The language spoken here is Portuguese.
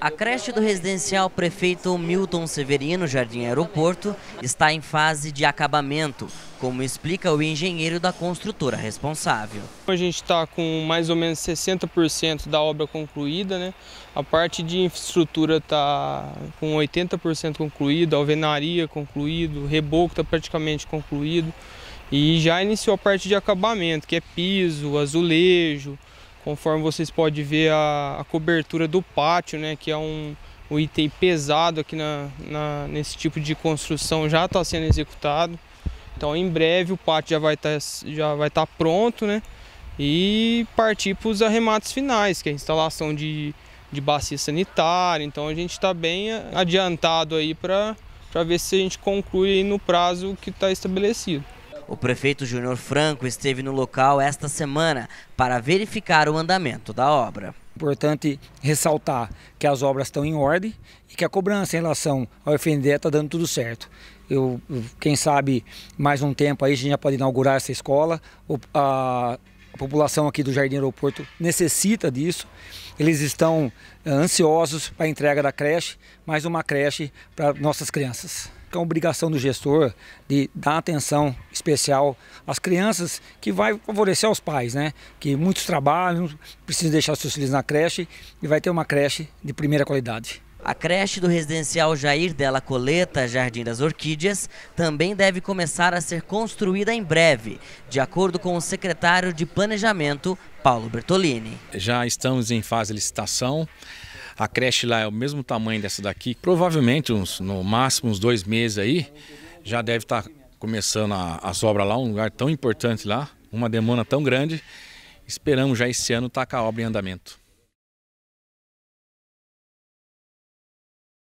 A creche do residencial prefeito Milton Severino, Jardim Aeroporto, está em fase de acabamento, como explica o engenheiro da construtora responsável. A gente está com mais ou menos 60% da obra concluída, né? a parte de infraestrutura está com 80% concluída, alvenaria concluído, reboco está praticamente concluído e já iniciou a parte de acabamento, que é piso, azulejo, Conforme vocês podem ver a, a cobertura do pátio, né, que é um, um item pesado aqui na, na, nesse tipo de construção, já está sendo executado. Então em breve o pátio já vai estar tá, tá pronto, né? E partir para os arremates finais, que é a instalação de, de bacia sanitária. Então a gente está bem adiantado aí para ver se a gente conclui no prazo que está estabelecido. O prefeito Júnior Franco esteve no local esta semana para verificar o andamento da obra. Importante ressaltar que as obras estão em ordem e que a cobrança em relação ao FND está dando tudo certo. Eu, quem sabe, mais um tempo aí a gente já pode inaugurar essa escola. O, a, a população aqui do Jardim Aeroporto necessita disso. Eles estão eh, ansiosos para a entrega da creche, mais uma creche para nossas crianças. É uma obrigação do gestor de dar atenção especial às crianças, que vai favorecer aos pais, né? Que muitos trabalham, precisam deixar seus filhos na creche e vai ter uma creche de primeira qualidade. A creche do residencial Jair Della Coleta, Jardim das Orquídeas, também deve começar a ser construída em breve, de acordo com o secretário de Planejamento, Paulo Bertolini. Já estamos em fase de licitação. A creche lá é o mesmo tamanho dessa daqui. Provavelmente, uns, no máximo, uns dois meses aí, já deve estar tá começando a, as obras lá, um lugar tão importante lá, uma demanda tão grande. Esperamos já esse ano estar tá com a obra em andamento.